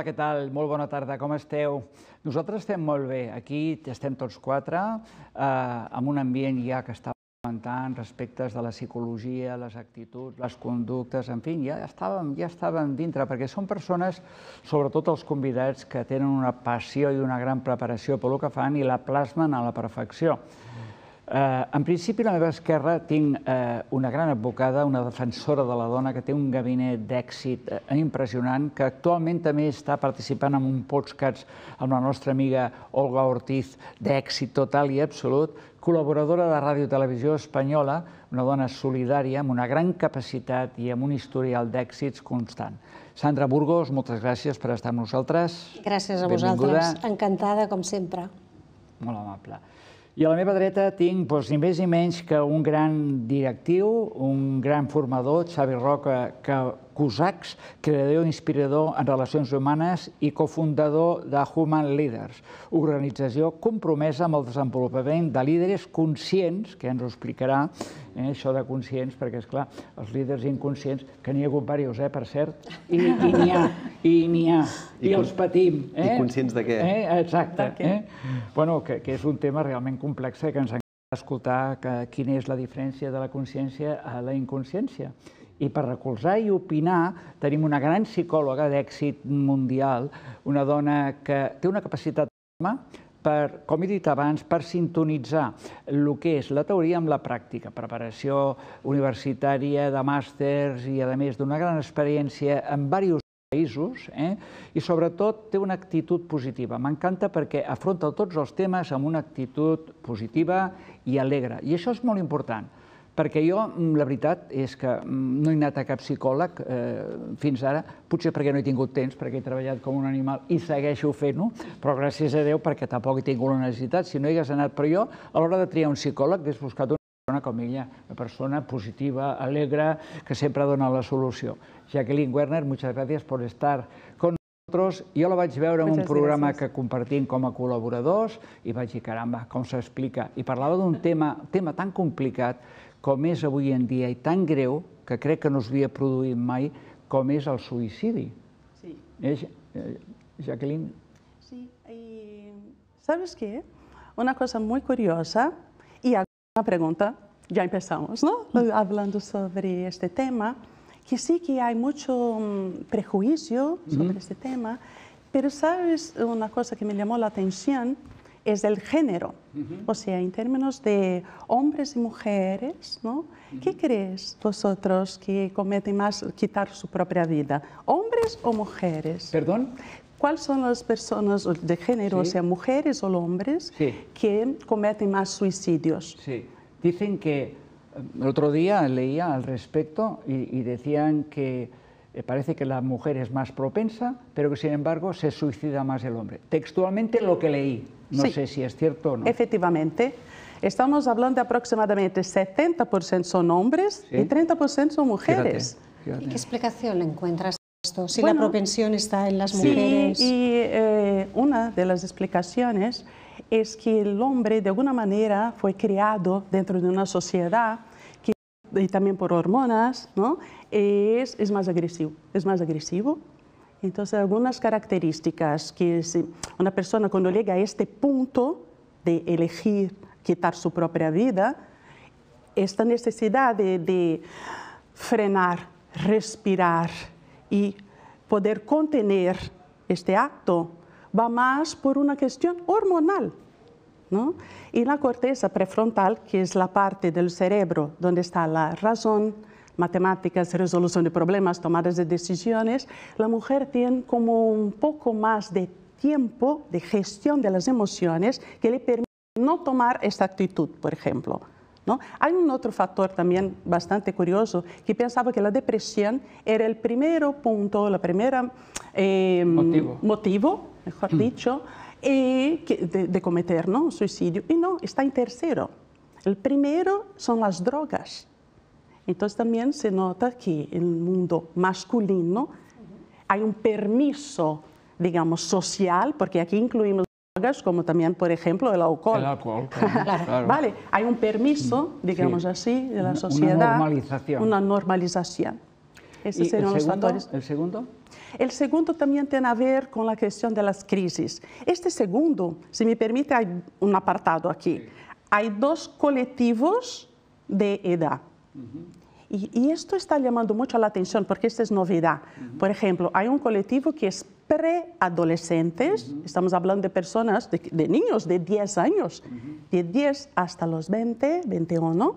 Hola, què tal? Molt bona tarda, com esteu? Nosaltres estem molt bé, aquí estem tots quatre, eh, amb un ambient ja que està comentant respectes de la psicologia, les actituds, les conductes, en fi, ja estàvem, ja estàvem dintre, perquè són persones, sobretot els convidats, que tenen una passió i una gran preparació pel que fan i la plasmen a la perfecció. Eh, en principi, a la meva esquerra tinc eh, una gran advocada, una defensora de la dona, que té un gabinet d'èxit eh, impressionant, que actualment també està participant en un podcast amb la nostra amiga Olga Ortiz, d'èxit total i absolut, col·laboradora de Ràdio Televisió Espanyola, una dona solidària, amb una gran capacitat i amb un historial d'èxits constant. Sandra Burgos, moltes gràcies per estar amb nosaltres. Gràcies a vosaltres. Encantada, com sempre. Molt amable. I a la meva dreta tinc doncs, ni més ni menys que un gran directiu, un gran formador, Xavi Roca, que Cosacs, creador inspirador en relacions humanes i cofundador de Human Leaders, organització compromesa amb el desenvolupament de líders conscients, que ens ho explicarà, eh, això de conscients, perquè, és clar els líders inconscients, que n'hi ha hagut diversos, eh, per cert, i n'hi ha, i n'hi ha, i, i els patim. Eh? I conscients de què? Eh? Exacte. De què? Eh? Bueno, que, que és un tema realment complex eh, que ens encanta escoltar que, quina és la diferència de la consciència a la inconsciència. I per recolzar i opinar tenim una gran psicòloga d'èxit mundial, una dona que té una capacitat per, com he dit abans, per sintonitzar el que és la teoria amb la pràctica, preparació universitària de màsters i, a més, d'una gran experiència en diversos països eh? i, sobretot, té una actitud positiva. M'encanta perquè afronta tots els temes amb una actitud positiva i alegre. I això és molt important perquè jo, mm, la veritat, és que mm, no he anat a cap psicòleg eh, fins ara, potser perquè no he tingut temps, perquè he treballat com un animal i segueixo fent-ho, però gràcies a Déu perquè tampoc he tingut la necessitat, si no hi hagués anat. Però jo, a l'hora de triar un psicòleg, hagués buscat una persona com ella, una persona positiva, alegre, que sempre dona la solució. Jacqueline Werner, muchas gracias por estar con nosaltres, jo la vaig veure en un programa que compartim com a col·laboradors i vaig dir, caramba, com s'explica? I parlava d'un tema, tema tan complicat com hoy avui en día y tan greu, que cree que no s'havia produït mai, com és el suïcidi. Sí. Eh, Jacqueline? Sí, ¿sabes qué? Una cosa muy curiosa, y una pregunta, ya empezamos, ¿no? Mm. Hablando sobre este tema, que sí que hay mucho mm, prejuicio sobre mm-hmm. este tema, pero ¿sabes una cosa que me llamó la atención? es el género. O sea, en términos de hombres y mujeres, ¿no? ¿Qué crees vosotros que cometen más quitar su propia vida? ¿Hombres o mujeres? ¿Perdón? ¿Cuáles son las personas de género, o sea, mujeres o hombres, que cometen más suicidios? Sí. Dicen que eh, el otro día leía al respecto y decían que eh, parece que la mujer es más propensa, pero que sin embargo se suicida más el hombre. Textualmente lo que leí. No sé si es cierto o no. Efectivamente. Estamos hablando de aproximadamente 70% son hombres y 30% son mujeres. ¿Y qué explicación encuentras esto? Si la propensión está en las mujeres. Sí, y eh, una de las explicaciones es que el hombre de alguna manera fue creado dentro de una sociedad que, y también por hormonas, ¿no? es más agresivo. Es más agresivo entonces, algunas características que una persona cuando llega a este punto de elegir quitar su propia vida, esta necesidad de, de frenar, respirar y poder contener este acto va más por una cuestión hormonal. ¿no? Y la corteza prefrontal, que es la parte del cerebro donde está la razón, matemáticas, resolución de problemas, tomadas de decisiones, la mujer tiene como un poco más de tiempo de gestión de las emociones que le permite no tomar esta actitud, por ejemplo. ¿No? Hay un otro factor también bastante curioso, que pensaba que la depresión era el primer punto, el primer em, motivo. mejor mm. dicho, eh, de, cometer ¿no? suicidio. Y no, está en tercero. El primero son las drogas. Entonces también se nota que en el mundo masculino hay un permiso, digamos, social, porque aquí incluimos drogas como también, por ejemplo, el alcohol. El alcohol, claro, Vale, hay un permiso, digamos así, de la sociedad. Una normalización. Una normalización. Esos serían el, los factores. ¿El segundo? El segundo también tiene a ver con la cuestión de las crisis. Este segundo, si me permite, hay un apartado aquí. Hay dos colectivos de edad. Y, esto está llamando mucho la atención porque esta es novedad. Por ejemplo, hay un colectivo que es preadolescentes, estamos hablando de personas, de, niños de 10 años, de 10 hasta los 20, 21.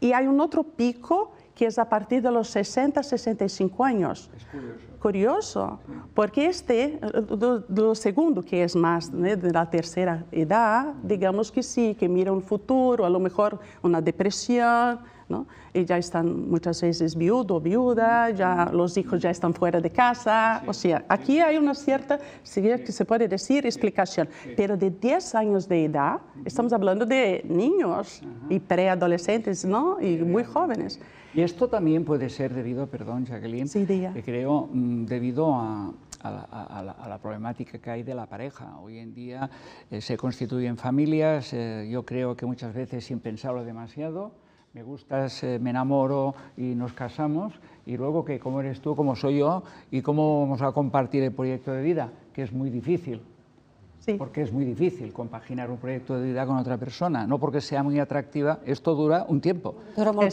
Y hay un otro pico que es a partir de los 60, 65 años. Es curioso. Curioso, porque este, lo, segundo que es más de la tercera edad, digamos que sí, que mira un futuro, a lo mejor una depresión, y ya están muchas veces viudo, viuda, ya los hijos ya están fuera de casa. o sea, aquí hay una cierta, si que se puede decir, explicación. Pero de 10 años de edad, estamos hablando de niños y preadolescentes, ¿no? Y muy jóvenes. Y esto también puede ser debido, perdón, Jacqueline, sí, creo, mm, debido a, a la, problemática que hay de la pareja. Hoy en día eh, se constituyen familias, eh, yo creo que muchas veces sin pensarlo demasiado, me gustas, eh, me enamoro y nos casamos, y luego que cómo eres tú, cómo soy yo, y cómo vamos a compartir el proyecto de vida, que es muy difícil. Porque es muy difícil compaginar un proyecto de vida con otra persona. No porque sea muy atractiva, esto dura un tiempo. Dura muy eh,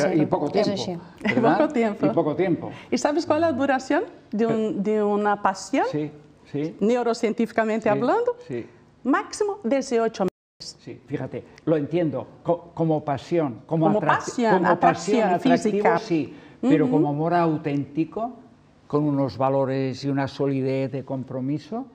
eh, y poco tiempo. Y poco tiempo. ¿Y sabes cuál es la duración de, una pasión? Sí, sí. Neurocientíficamente hablando, sí. máximo 18 meses. Pues sí, fíjate, lo entiendo, como pasión, como, pasión, como pasión, física. sí, pero como amor auténtico, con unos valores y una solidez de compromiso,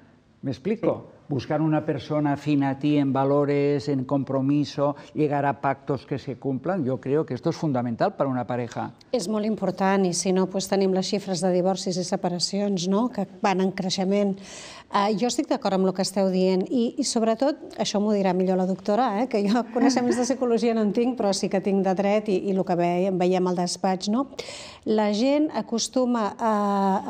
¿me explico? Buscar una persona afín a ti en valores, en compromiso, llegar a pactos que se cumplan, yo creo que esto es fundamental para una pareja. Es muy importante y si no pues, tenemos las cifras de divorcios y separaciones, no? que van en creixement. Eh, jo estic d'acord amb el que esteu dient i, i sobretot, això m'ho dirà millor la doctora, eh, que jo coneixements de psicologia no en tinc, però sí que tinc de dret i, i el que veiem, veiem al despatx. No? La gent acostuma a,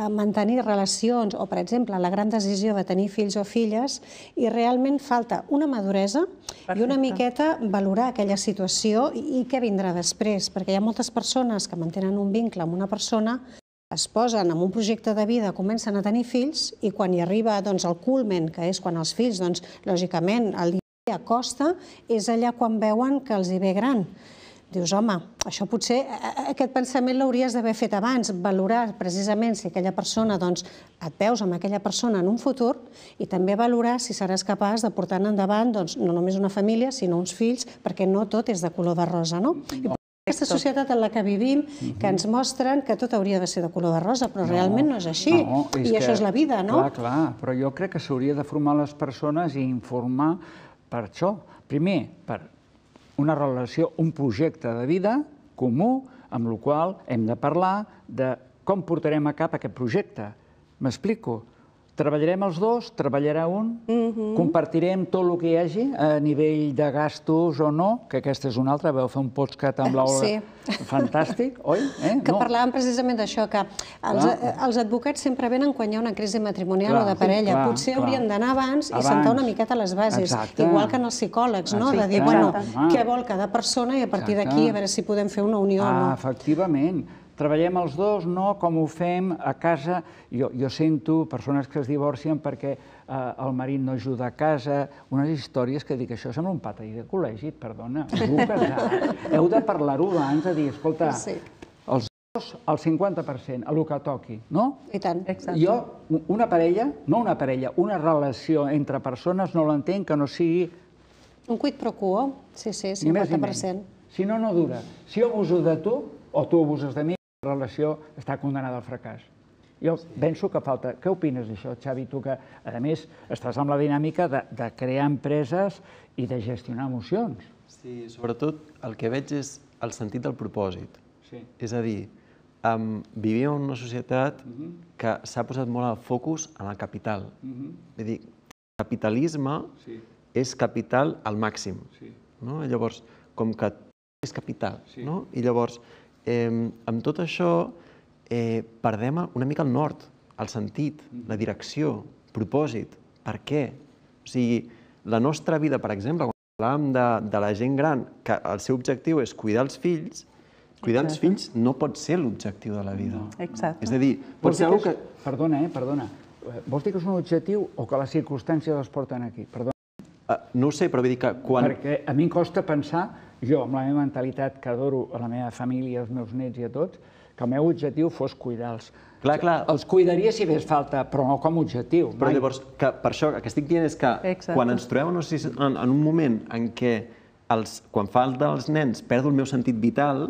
a mantenir relacions o, per exemple, la gran decisió de tenir fills o filles i realment falta una maduresa Perfecte. i una miqueta valorar aquella situació i, i què vindrà després, perquè hi ha moltes persones que mantenen un vincle amb una persona es posen en un projecte de vida, comencen a tenir fills i quan hi arriba doncs, el culmen, que és quan els fills, doncs, lògicament, el dia costa, és allà quan veuen que els hi ve gran. Dius, home, això potser, eh, eh, aquest pensament l'hauries d'haver fet abans, valorar precisament si aquella persona, doncs, et veus amb aquella persona en un futur i també valorar si seràs capaç de portar endavant, doncs, no només una família, sinó uns fills, perquè no tot és de color de rosa, no? I aquesta societat en la que vivim, que ens mostren que tot hauria de ser de color de rosa, però realment no és així. I això és la vida, no? Clar, clar, però jo crec que s'hauria de formar les persones i informar per això. Primer, per una relació, un projecte de vida comú, amb el qual hem de parlar de com portarem a cap aquest projecte. M'explico? Treballarem els dos, treballarà un, uh mhm. -huh. compartirem tot el que hi hagi a nivell de gastos o no, que aquesta és una altra, veu fer un podcast amb l'Ola sí. fantàstic, oi? Eh? Que no. parlàvem precisament d'això, que els, eh, els advocats sempre venen quan hi ha una crisi matrimonial clar, o de parella. Clar, Potser clar. haurien d'anar abans, abans i sentar una miqueta a les bases, Exacte. igual que en els psicòlegs, no? De dir, bueno, què vol cada persona i a partir d'aquí a veure si podem fer una unió ah, o no. Ah, efectivament treballem els dos, no, com ho fem a casa. Jo, jo sento persones que es divorcien perquè eh, el marit no ajuda a casa, unes històries que dic, això sembla un patadí de col·legi, perdona, heu de parlar-ho abans, de dir, escolta, sí. els dos al 50%, a lo que toqui, no? I tant, exacte. Jo, una parella, no una parella, una relació entre persones no l'entenc que no sigui... Un quid pro quo, sí, sí, 50%. Si no, no dura. Si jo abuso de tu, o tu abuses de mi, relació està condemnada al fracàs. Jo penso que falta... Què opines d'això, Xavi? Tu que, a més, estàs amb la dinàmica de, de crear empreses i de gestionar emocions. Sí, sobretot el que veig és el sentit del propòsit. Sí. És a dir, vivim en una societat mhm. que s'ha posat molt el focus en el capital. Mhm. És a Vull dir, el capitalisme és capital al màxim. Sí. No? Llavors, com que és capital, no? i llavors eh, amb tot això eh, perdem una mica el nord, el sentit, la direcció, propòsit, per què. O sigui, la nostra vida, per exemple, quan parlàvem de, de la gent gran, que el seu objectiu és cuidar els fills, cuidar Exacte. els fills no pot ser l'objectiu de la vida. Exacte. És a dir, pot ser que... Perdona, eh, perdona. Vols dir que és un objectiu o que les circumstàncies els porten aquí? Perdona. Uh, no ho sé, però vull dir que quan... Perquè a mi em costa pensar jo, amb la meva mentalitat, que adoro a la meva família, els meus nets i a tots, que el meu objectiu fos cuidar-los. Clar, clar. Els cuidaria si fes falta, però no com a objectiu. Mai. Però llavors, que per això que estic dient és que Exacte. quan ens trobem no sé, en, en un moment en què els, quan falta els nens perdo el meu sentit vital,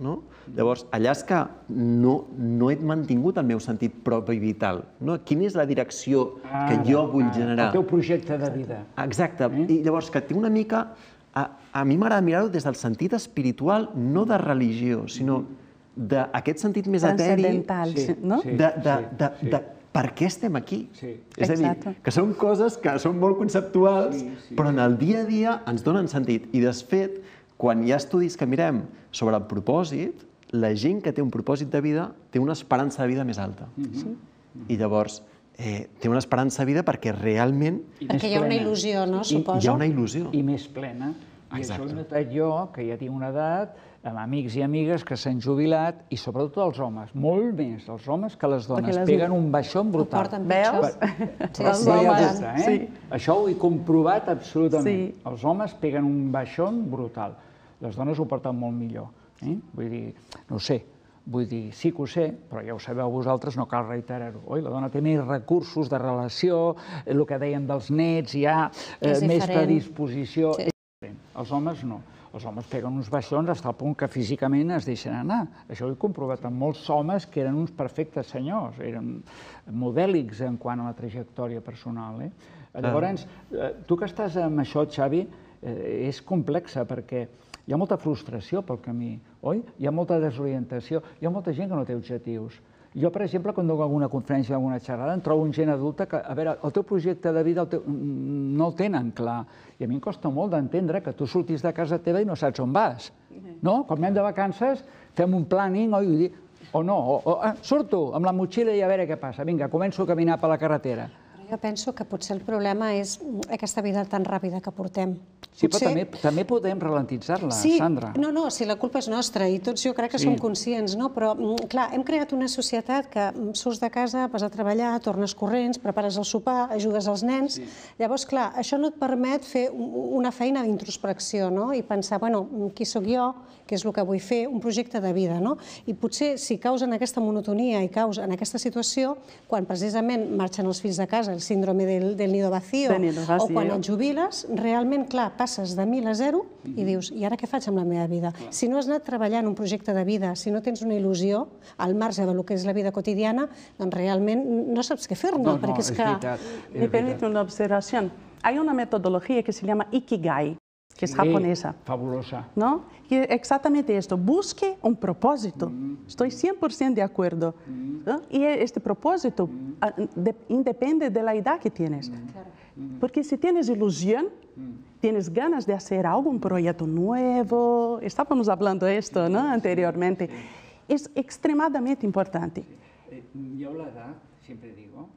no? Llavors, allà és que no, no he mantingut el meu sentit propi vital. No? Quina és la direcció que jo vull generar? El teu projecte de vida. Exacte. Eh? I llavors, que tinc una mica a, a mi m'agrada mirar-ho des del sentit espiritual, no de religió, sinó d'aquest sentit més eteri... Sí, no? Sí, de, de, de, sí. de per què estem aquí. Sí. És a dir, que són coses que són molt conceptuals, sí, sí, però en el dia a dia ens donen sentit. I, fet, quan hi ha estudis que mirem sobre el propòsit, la gent que té un propòsit de vida té una esperança de vida més alta. Mm -hmm. sí. I llavors, eh, té una esperança de vida perquè realment... Perquè hi ha una il·lusió, no? Suposo. I, hi ha una il·lusió. I més plena. I Exacte. això ho he notat jo, que ja tinc una edat, amb amics i amigues que s'han jubilat, i sobretot els homes, molt més els homes que les dones, les... peguen un baixó brutal. Ho porten pitjors. Per... Sí, sí, homes. eh? sí. Això ho he comprovat absolutament. Sí. Els homes peguen un baixó brutal. Les dones ho porten molt millor. Eh? Vull dir, no sé, Vull dir, sí que ho sé, però ja ho sabeu vosaltres, no cal reiterar-ho. Oi, la dona té més recursos de relació, el eh, que deien dels nets, hi ha eh, més predisposició... Sí. Els homes no. Els homes peguen uns baixons fins al punt que físicament es deixen anar. Això ho he comprovat amb molts homes que eren uns perfectes senyors, eren modèlics en quant a la trajectòria personal. Eh? Ah. Llavors, eh, tu que estàs amb això, Xavi, eh, és complexa perquè hi ha molta frustració pel camí, oi? Hi ha molta desorientació, hi ha molta gent que no té objectius. Jo, per exemple, quan dono alguna conferència, o alguna xerrada, em trobo un gent adulta que, a veure, el teu projecte de vida el teu, mm, no el tenen clar. I a mi em costa molt d'entendre que tu surtis de casa teva i no saps on vas. No? Quan anem de vacances, fem un planning, oi? O no, o, o ah, surto amb la motxilla i a veure què passa. Vinga, començo a caminar per la carretera. Jo penso que potser el problema és mm, aquesta vida tan ràpida que portem. Sí, potser... però també, també podem ralentitzar-la, sí, Sandra. No, no, si la culpa és nostra i tots jo crec que sí. som conscients, no? Però, mm, clar, hem creat una societat que mm, surts de casa, vas a treballar, tornes corrents, prepares el sopar, ajudes als nens... Sí. Llavors, clar, això no et permet fer una feina d'introspecció, no? I pensar, bueno, qui sóc jo, què és el que vull fer, un projecte de vida, no? I potser si caus en aquesta monotonia i caus en aquesta situació, quan precisament marxen els fills de casa, el síndrome del, del nido vacío, o quan et jubiles, realment, clar, passes de 1.000 a 0 mm -hmm. i mm-hmm. dius, i ara què faig amb la meva vida? Clar. Si no has anat treballant un projecte de vida, si no tens una il·lusió al marge del que és la vida quotidiana, doncs realment no saps què fer-ne, no, perquè és, és que... Veritat, és Me permet una observació. Hay una metodologia que se llama Ikigai. que es japonesa. Fabulosa. ¿No? exactamente esto, busque un propósito. Mm. Estoy 100% de acuerdo. Mm. Y este propósito mm. de, independe de la edad que tienes. Porque si tienes ilusión, tienes ganas de hacer algún proyecto nuevo, estábamos hablando esto ¿no? anteriormente, es extremadamente importante. Eh, yo la siempre digo,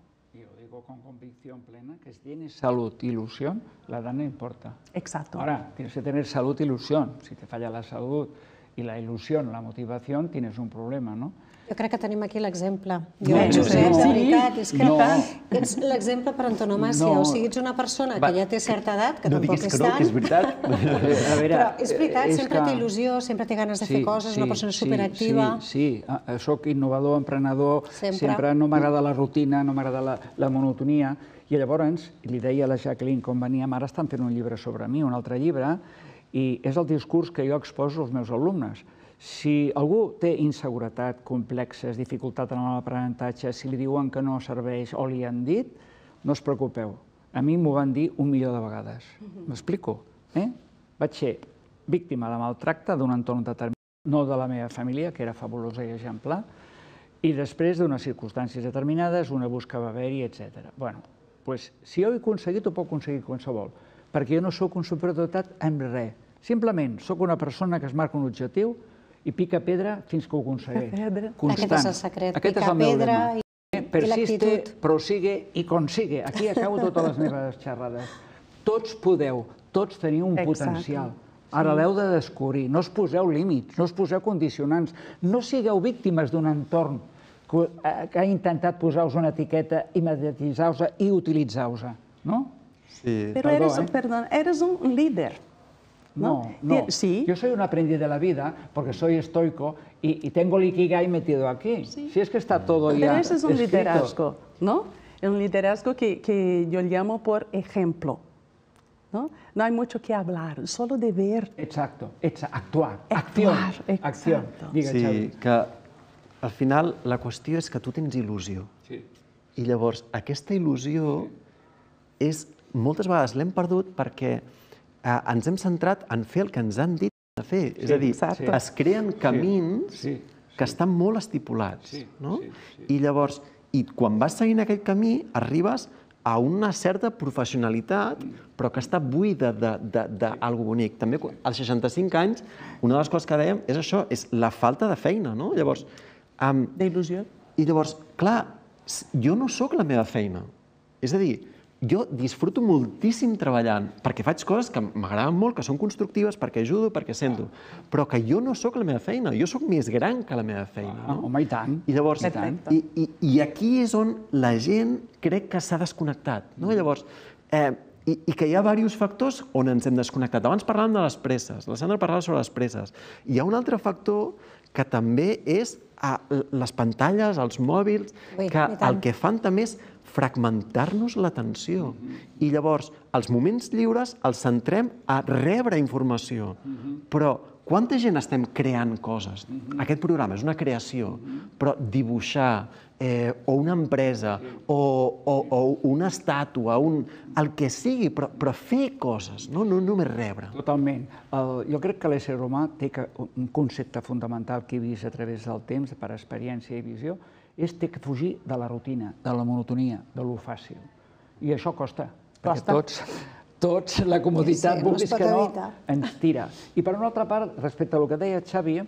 con convicción plena, que si tienes salud, ilusión, la edad no importa. Exacto. Ahora, tienes que tener salud, ilusión. Si te falla la salud y la ilusión, la motivación, tienes un problema, ¿no? Jo crec que tenim aquí l'exemple. Jo, no, Josep, no. de veritat, és que no. ets l'exemple per antonomàcia. No. O sigui, ets una persona que ja té certa edat, que no tampoc és tant. No diguis que no, que és veritat. A veure, Però és veritat, eh, és sempre que... té il·lusió, sempre té ganes de sí, fer coses, sí, és una persona superactiva. Sí, sí, sí. Ah, eh, sóc innovador, emprenedor, sempre, sempre no m'agrada la rutina, no m'agrada la, la monotonia. I llavors li deia a la Jacqueline, quan veníem, ara estan fent un llibre sobre mi, un altre llibre, i és el discurs que jo exposo als meus alumnes. Si algú té inseguretat, complexes, dificultat en l'aprenentatge, si li diuen que no serveix o li han dit, no us preocupeu. A mi m'ho van dir un milió de vegades. M'explico? Eh? Vaig ser víctima de maltracte d'un entorn determinat, no de la meva família, que era fabulosa i exemplar, i després d'unes circumstàncies determinades, un abús que va haver-hi, etc. Bueno, doncs, si jo ho he aconseguit, ho puc aconseguir qualsevol, perquè jo no sóc un superdotat en res. Simplement, sóc una persona que es marca un objectiu, i pica pedra fins que ho aconsegueix. Aquest és el secret, Aquest pica és el meu pedra lema. i, eh, persiste, prosigue i consigue. Aquí acabo totes les meves xerrades. Tots podeu, tots teniu un potencial. Ara l'heu de descobrir. No us poseu límits, no us poseu condicionants. No sigueu víctimes d'un entorn que eh, ha intentat posar-vos una etiqueta, i mediatitzar vos i utilitzar-vos. No? Sí. Però Perdó, eres, eh? perdona, eres un líder. No, no. ¿Sí? Yo soy un aprendiz de la vida porque soy estoico y, y tengo el Ikigai metido aquí. Sí. Si es que está todo Pero ya Pero eso es un escrito. liderazgo, ¿no? Un liderazgo que, que yo llamo por ejemplo. ¿No? ¿no? hay mucho que hablar, solo de ver. Exacto, Echa, actuar, actuar, acción. Digue, sí, que al final la qüestió és que tu tens il·lusió. Sí. I llavors aquesta il·lusió sí. és moltes vegades l'hem perdut perquè eh, ens hem centrat en fer el que ens han dit de fer. Sí, és a dir, exacte. es creen camins sí, sí, sí. que estan molt estipulats. Sí, no? sí, sí. I llavors, i quan vas seguint aquest camí, arribes a una certa professionalitat, però que està buida cosa bonic. També als 65 anys, una de les coses que dèiem és això, és la falta de feina, no? Llavors... Um, D'il·lusió. I llavors, clar, jo no sóc la meva feina. És a dir, jo disfruto moltíssim treballant, perquè faig coses que m'agraden molt, que són constructives, perquè ajudo, perquè sento, però que jo no sóc la meva feina, jo sóc més gran que la meva feina. Ah, no? Home, i tant. I llavors, I, tant. I, i, i aquí és on la gent crec que s'ha desconnectat. No? Mm. llavors, eh, i, i que hi ha diversos factors on ens hem desconnectat. Abans parlàvem de les presses, la Sandra parlava sobre les presses. Hi ha un altre factor que també és a ah, les pantalles, els mòbils, Ui, que el que fan també és fragmentar-nos l'atenció. I llavors, els moments lliures els centrem a rebre informació. Però quanta gent estem creant coses? Aquest programa és una creació, però dibuixar, eh, o una empresa, o, o, o una estàtua, un, el que sigui, però, però fer coses, no, no només rebre. Totalment. El, jo crec que l'ésser humà té que, un concepte fonamental que he vist a través del temps, per experiència i visió, és té que fugir de la rutina, de la monotonia, de lo fàcil. I això costa. Perquè costa. tots, tots, la comoditat, sí, vulguis no que no, ens tira. I per una altra part, respecte al que deia Xavi,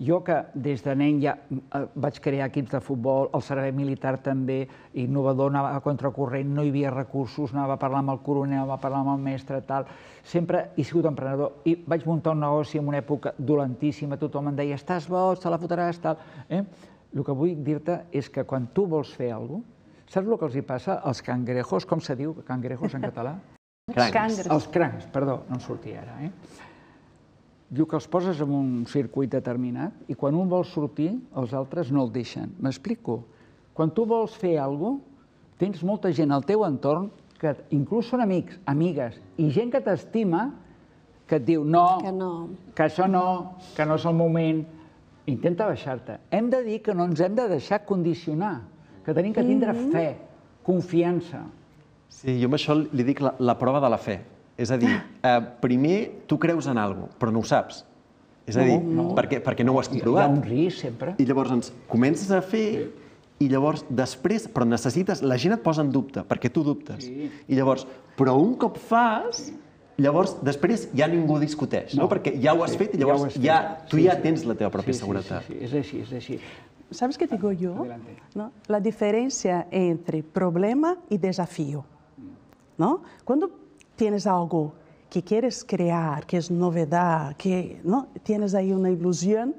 jo que des de nen ja eh, vaig crear equips de futbol, el servei militar també, innovador, anava a contracorrent, no hi havia recursos, anava a parlar amb el coronel, anava a parlar amb el mestre, tal. Sempre he sigut emprenedor i vaig muntar un negoci en una època dolentíssima, tothom em deia, estàs boig, te la fotràs, tal. Eh? El que vull dir-te és que quan tu vols fer alguna cosa, saps el que els hi passa als cangrejos? Com se diu cangrejos en català? crancs. Els crancs, perdó, no em sortia ara. Eh? Diu que els poses en un circuit determinat i quan un vol sortir, els altres no el deixen. M'explico? Quan tu vols fer alguna cosa, tens molta gent al teu entorn que inclús són amics, amigues, i gent que t'estima que et diu no, que, no. que això no, que no és el moment, Intenta baixar-te. Hem de dir que no ens hem de deixar condicionar, que tenim que tindre fe, confiança. Sí, jo amb això li dic la, la prova de la fe. És a dir, eh, primer tu creus en alguna cosa, però no ho saps. És a dir, no, no. Perquè, perquè no ho has comprovat. Hi ha un risc, sempre. I llavors ens comences a fer sí. i llavors després, però necessites, la gent et posa en dubte, perquè tu dubtes. Sí. I llavors, però un cop fas, sí. llavors després ja ningú discuteix, no? no? Perquè ja ho has sí, fet i llavors ja, ja tu sí, ja sí, tens la teva pròpia sí, seguretat. Sí, sí, sí, és així, és així. ¿Sabes qué digo eu Adelante. ¿No? La entre problema e desafio ¿no? Cuando tienes algo que quieres crear, que é novedad, que ¿no? tienes ahí una ilusão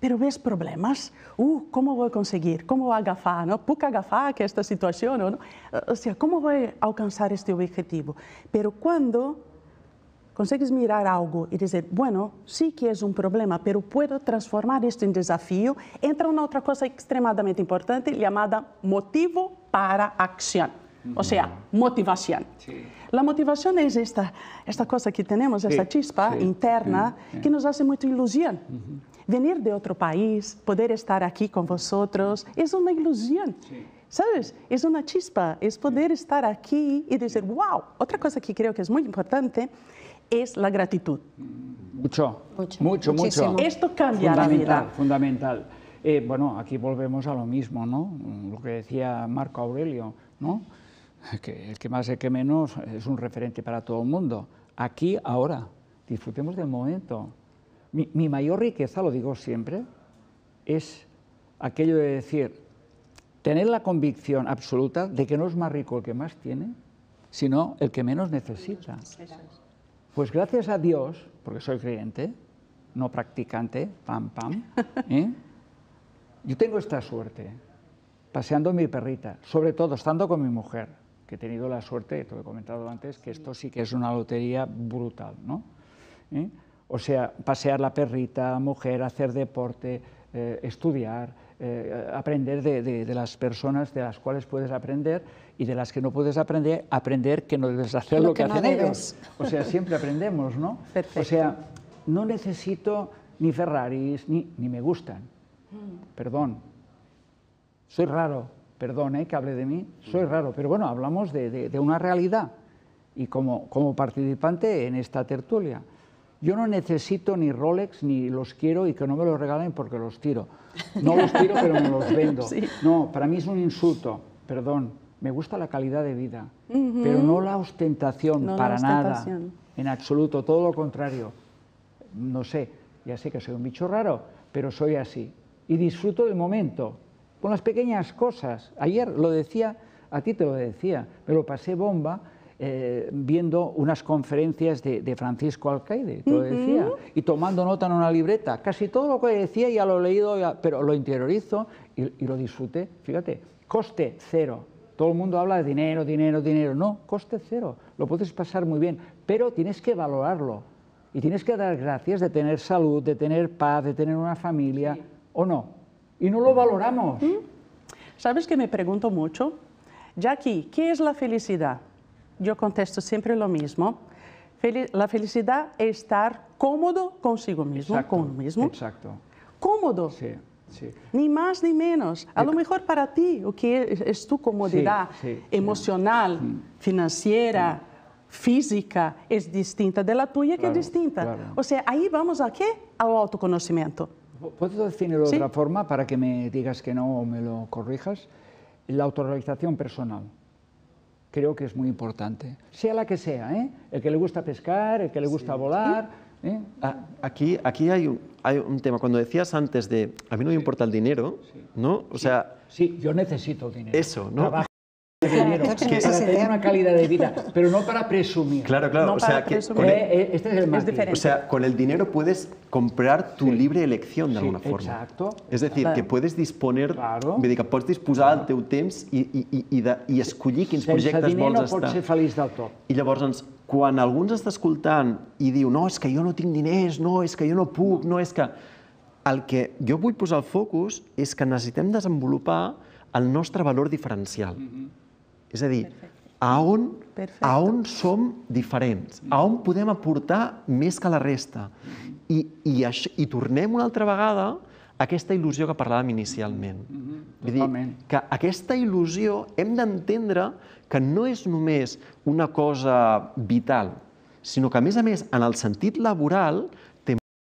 mas ves problemas. Uh, ¿Cómo voy conseguir? como vou agafar? ¿no? ¿Puedo agafar que esta situação ¿no? O como vou alcançar este objetivo? mas quando Consigues mirar algo y decir, bueno, sí que es un problema, pero puedo transformar esto en desafío. Entra una otra cosa extremadamente importante llamada motivo para acción. O sea, motivación. La motivación es esta, esta cosa que tenemos, esta chispa interna, mm, mm. que nos hace mucha ilusión. Venir de otro país, poder estar aquí con vosotros, es una ilusión. ¿Sabes? Es una chispa, es poder estar aquí y decir, wow, otra cosa que creo que es muy importante es la gratitud. Mucho, mucho, mucho. Esto cambia la vida. Fundamental. Eh, bueno, aquí volvemos a lo mismo, ¿no? Lo que decía Marco Aurelio, ¿no? Que el que más, el que menos es un referente para todo el mundo. Aquí, ahora, disfrutemos del momento. Mi, mi mayor riqueza, lo digo siempre, es aquello de decir, tener la convicción absoluta de que no es más rico el que más tiene, sino el que menos necesita. Pues gracias a Dios, porque soy creyente, no practicante, pam, pam, ¿eh? yo tengo esta suerte, paseando mi perrita, sobre todo estando con mi mujer, que he tenido la suerte, te lo he comentado antes, que esto sí que es una lotería brutal, ¿no? ¿Eh? O sea, pasear la perrita, mujer, hacer deporte, eh, estudiar, eh, aprender de, las personas de las cuales puedes aprender y de las que no puedes aprender, aprender que no debes hacer lo, que, hacen ellos. O sea, siempre aprendemos, ¿no? O sea, no necesito ni Ferraris, ni, me gustan. Mm. Perdón. Soy raro, perdón ¿eh? que hable de mí, soy mm. raro, pero bueno, hablamos de, una realidad y como participante en esta tertulia. Yo no necesito ni Rolex, ni los quiero y que no me los regalen porque los tiro. No los tiro, pero me los vendo. No, para mí es un insulto, perdón. Me gusta la calidad de vida, pero no la ostentación para nada. En absoluto, todo lo contrario. No sé, ya sé que soy un bicho raro, pero soy así. Y disfruto del momento, con las pequeñas cosas. Ayer lo decía, a ti te lo decía, me lo pasé bomba eh, viendo unas conferencias de, Francisco Alcaide, y tomando nota en una libreta. Casi todo lo que decía ya lo he leído, pero lo interiorizo y, lo disfruté. Fíjate, coste cero. Todo el mundo habla de dinero, dinero, dinero. No, coste cero. Lo puedes pasar muy bien, pero tienes que valorarlo. Y tienes que dar gracias de tener salud, de tener paz, de tener una familia, ¿o no? Y no lo valoramos. ¿Sabes que me pregunto mucho? Jackie, ¿qué es la felicidad? yo contesto siempre lo mismo. la felicidad es estar cómodo consigo mismo, con mismo. Exacto. Cómodo. Sí, Ni más ni menos. A lo mejor para ti, o que es, tu comodidad emocional, mm. financiera, mm. física, es distinta de la tuya, que es distinta. O sea, ahí vamos a qué? Al autoconocimiento. ¿Puedo definirlo de otra forma para que me digas que no o me lo corrijas? La autorrealización personal creo que es muy importante. Sea la que sea, ¿eh? el que le gusta pescar, el que le gusta volar. ¿eh? Ah, aquí, aquí hay, un, hay un tema. Cuando decías antes de, a mí no me importa el dinero, ¿no? O sea... Sí, yo necesito dinero. Eso, ¿no? Todos que necesitan una calidad de vida, pero no para presumir. Claro, claro. No o sea, que presumir. El, eh, eh, este es el más O sea, con el dinero puedes comprar tu sí. libre elección de sí, alguna forma. Exacto. És a dir, que puedes disponer, claro. me diga, puedes pots disposar del teu temps i, i, i, i, de, i escollir quins Sense projectes vols estar. Sense dinero pots ser feliç del tot. I llavors, ens, doncs, quan algú ens està escoltant i diu no, és que jo no tinc diners, no, és que jo no puc, no, és que... El que jo vull posar el focus és que necessitem desenvolupar el nostre valor diferencial. Mm -hmm és a dir, a on, a on som diferents, a on podem aportar més que la resta. I, i, això, i tornem una altra vegada a aquesta il·lusió que parlàvem inicialment. Mm -hmm. Vull dir, que aquesta il·lusió hem d'entendre que no és només una cosa vital, sinó que, a més a més, en el sentit laboral,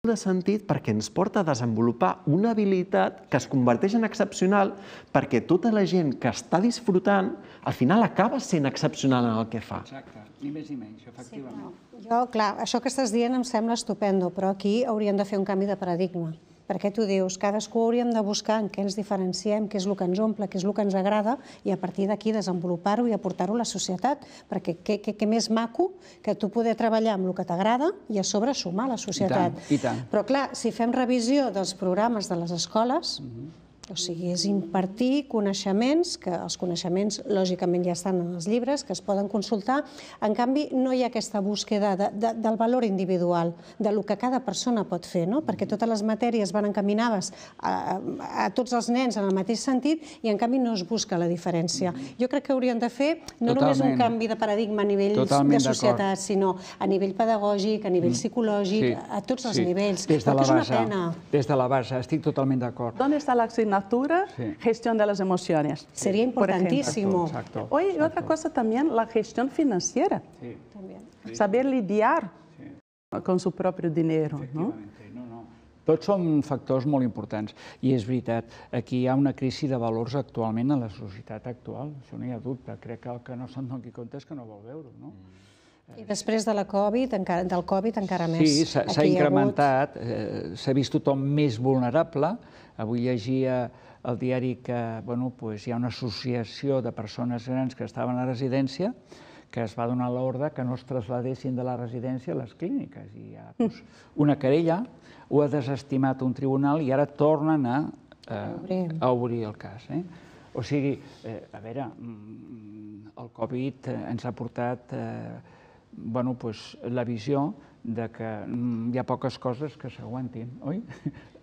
de sentit perquè ens porta a desenvolupar una habilitat que es converteix en excepcional perquè tota la gent que està disfrutant al final acaba sent excepcional en el que fa. Exacte, ni més ni menys, efectivament. Sí, clar. Jo, clar, això que estàs dient em sembla estupendo, però aquí hauríem de fer un canvi de paradigma. Per què t'ho dius? Cadascú hauríem de buscar en què ens diferenciem, què és el que ens omple, què és el que ens agrada, i a partir d'aquí desenvolupar-ho i aportar-ho a la societat, perquè què, què, què més maco que tu poder treballar amb el que t'agrada i a sobre sumar a la societat. I tant, i tant. Però clar, si fem revisió dels programes de les escoles, mhm. O sigui, és impartir coneixements, que els coneixements lògicament ja estan en els llibres, que es poden consultar. En canvi, no hi ha aquesta búsqueda de, de, del valor individual, de lo que cada persona pot fer, no? perquè totes les matèries van encaminades a, a tots els nens en el mateix sentit i en canvi no es busca la diferència. Jo crec que haurien de fer no Totalment. només un canvi de paradigma a nivell de societat, sinó a nivell pedagògic, a nivell mm. psicològic, sí. a tots els sí. nivells, Des de perquè la és una pena. Des de la base, estic totalment d'acord. D'on està l'accent natura, sí. gestión de las emociones. Sería importantísimo. Exacto, exacto, Hoy, exacto. otra cosa también, la gestión financiera. Sí. También. Saber lidiar con su propio dinero. ¿no? No, no. Tots són factors molt importants i és veritat, aquí hi ha una crisi de valors actualment en la societat actual, això no hi ha dubte, crec que el que no se'n doni compte és que no vol veure no? Mm. I després de la Covid, encara, del Covid encara més. Sí, s'ha incrementat, hagut... eh, s'ha vist tothom més vulnerable, Avui llegia el diari que bueno, pues hi ha una associació de persones grans que estaven a la residència que es va donar l'ordre que no es trasladessin de la residència a les clíniques. I hi ha doncs, una querella, ho ha desestimat un tribunal i ara tornen a, a, eh, obrir. a obrir el cas. Eh? O sigui, eh, a veure, mm, el Covid ens ha portat eh, bueno, pues, la visió de que mm, hi ha poques coses que s'aguantin, oi?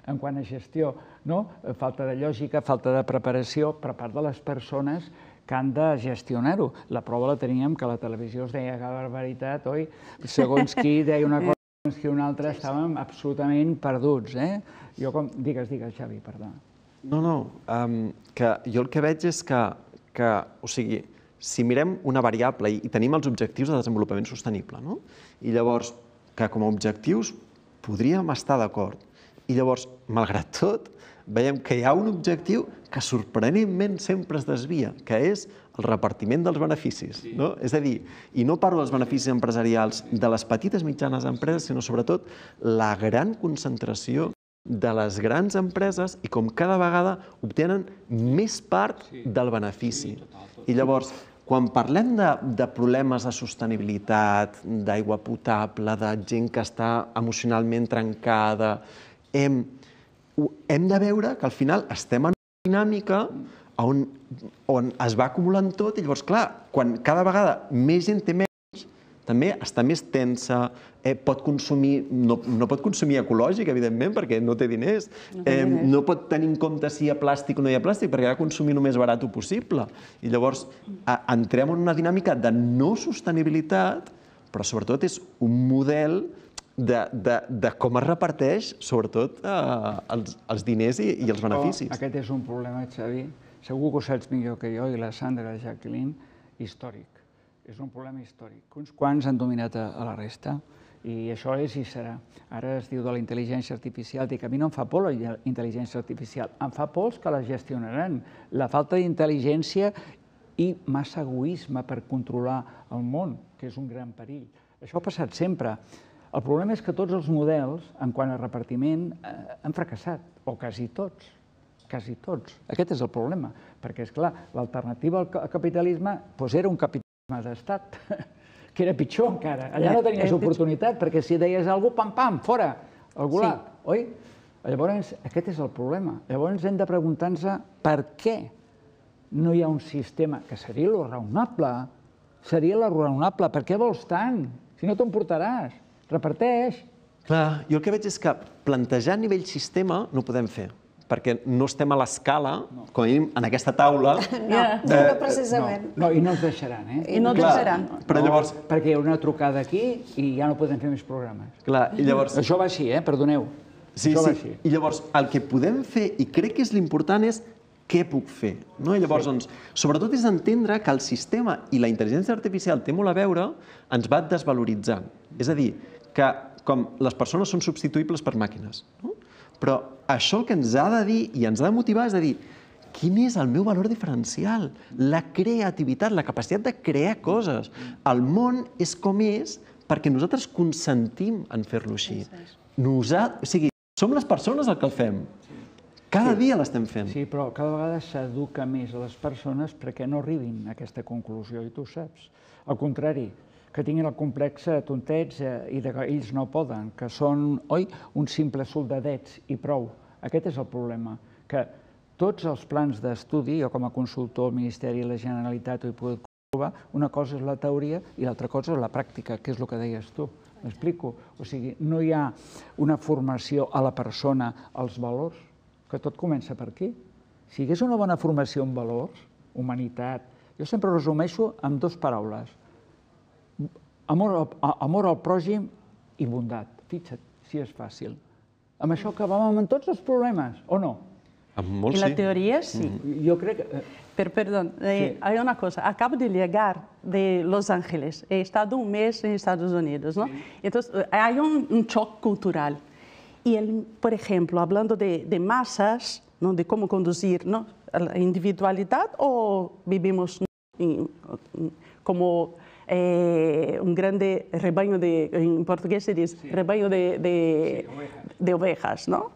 en quant a gestió, no? Eh, falta de lògica, falta de preparació per part de les persones que han de gestionar-ho. La prova la teníem que la televisió es deia que barbaritat, oi? Segons qui deia una cosa, segons qui una altra, estàvem absolutament perduts, eh? Jo com... Digues, digues, Xavi, perdó. No, no, um, que jo el que veig és que, que o sigui, si mirem una variable i, i tenim els objectius de desenvolupament sostenible, no? I llavors, que com a objectius podríem estar d'acord, i llavors, malgrat tot, veiem que hi ha un objectiu que sorprenentment sempre es desvia, que és el repartiment dels beneficis. Sí. No? És a dir, i no parlo dels beneficis empresarials de les petites mitjanes empreses, sinó sobretot la gran concentració de les grans empreses i com cada vegada obtenen més part sí. del benefici. Sí, total, total. I llavors, quan parlem de, de problemes de sostenibilitat, d'aigua potable, de gent que està emocionalment trencada, hem, hem de veure que al final estem en una dinàmica on, on es va acumulant tot i llavors, clar, quan cada vegada més gent té menys, també està més tensa, eh, pot consumir, no, no pot consumir ecològic, evidentment, perquè no té diners, no, té diners. eh, no pot tenir en compte si hi ha plàstic o no hi ha plàstic, perquè ha de consumir el més barat possible. I llavors a, entrem en una dinàmica de no sostenibilitat, però sobretot és un model de, de, de com es reparteix, sobretot, eh, els, els diners i, i els oh, beneficis. Oh, aquest és un problema, Xavi, segur que ho saps millor que jo, i la Sandra, la Jacqueline, històric. És un problema històric. Uns quants han dominat a, a la resta, i això és i serà. Ara es diu de la intel·ligència artificial, dic, a mi no em fa por la intel·ligència artificial, em fa por els que la gestionaran. La falta d'intel·ligència i massa egoisme per controlar el món, que és un gran perill. Això ha passat sempre. El problema és que tots els models, en quant a repartiment, eh, han fracassat, o quasi tots, quasi tots. Aquest és el problema, perquè, és clar, l'alternativa al capitalisme doncs era un capitalisme d'estat, que era pitjor encara. Allà eh, no tenies eh, oportunitat, perquè si deies a algú, pam, pam, fora, al gulag, sí. oi? Llavors, aquest és el problema. Llavors hem de preguntar-nos per què no hi ha un sistema, que seria lo raonable, seria lo raonable, per què vols tant? Si no portaràs reparteix... Clar, jo el que veig és que plantejar a nivell sistema no ho podem fer perquè no estem a l'escala, no. com a mínim en aquesta taula... No, de... Eh, no, no precisament. No, no, i no els deixaran, eh? I no els deixaran. però llavors... No, perquè hi ha una trucada aquí i ja no podem fer més programes. Clar, i llavors... Això va així, eh? Perdoneu. Sí, Això sí. Va així. I llavors, el que podem fer, i crec que és l'important, és què puc fer. No? I llavors, sí. doncs, sobretot és entendre que el sistema i la intel·ligència artificial té molt a veure, ens va desvaloritzant. És a dir, que com les persones són substituïbles per màquines. No? Però això el que ens ha de dir i ens ha de motivar és de dir quin és el meu valor diferencial? La creativitat, la capacitat de crear coses. El món és com és perquè nosaltres consentim en fer-lo així. Nosaltres, o sigui, som les persones el que el fem. Cada sí. dia l'estem fent. Sí, però cada vegada s'educa més a les persones perquè no arribin a aquesta conclusió, i tu ho saps. Al contrari, que tinguin el complex eh, tontets eh, i de que ells no poden, que són, oi, uns simples soldadets i prou. Aquest és el problema, que tots els plans d'estudi, jo com a consultor al Ministeri i la Generalitat ho he pogut comprovar, una cosa és la teoria i l'altra cosa és la pràctica, que és el que deies tu. M'explico? O sigui, no hi ha una formació a la persona, als valors, que tot comença per aquí. Si hi hagués una bona formació en valors, humanitat, jo sempre resumeixo amb dues paraules, amor al, prójimo y bondad. Fíjate bondat. es si és fàcil. Amb això acabàvem amb tots els problemes, o no? en la teoría sí. Yo Pero perdón, hay una cosa. Acabo de llegar de Los Ángeles. He estado un mes en Estados Unidos, ¿no? Entonces, eh, hay un, choque cultural. Y, el, por ejemplo, hablando de, de masas, ¿no? de cómo conducir, ¿no? ¿La individualidad o vivimos mm, mm, como eh, un grande rebaño de, en portugués se dice, rebaño de, de, ovejas. ¿no?